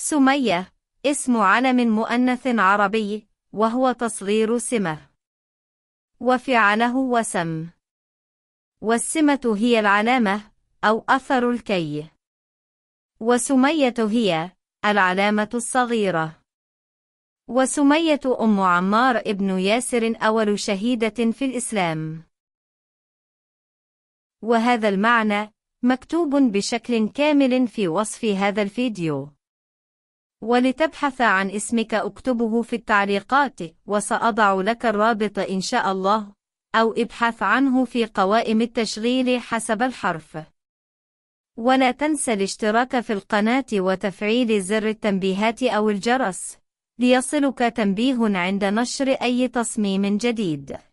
سمية اسم علم مؤنث عربي وهو تصغير سمة وفعله وسم والسمة هي العلامة أو أثر الكي وسمية هي العلامة الصغيرة وسمية أم عمار ابن ياسر أول شهيدة في الإسلام وهذا المعنى مكتوب بشكل كامل في وصف هذا الفيديو ولتبحث عن اسمك اكتبه في التعليقات وسأضع لك الرابط إن شاء الله أو ابحث عنه في قوائم التشغيل حسب الحرف ولا تنسى الاشتراك في القناة وتفعيل زر التنبيهات أو الجرس ليصلك تنبيه عند نشر أي تصميم جديد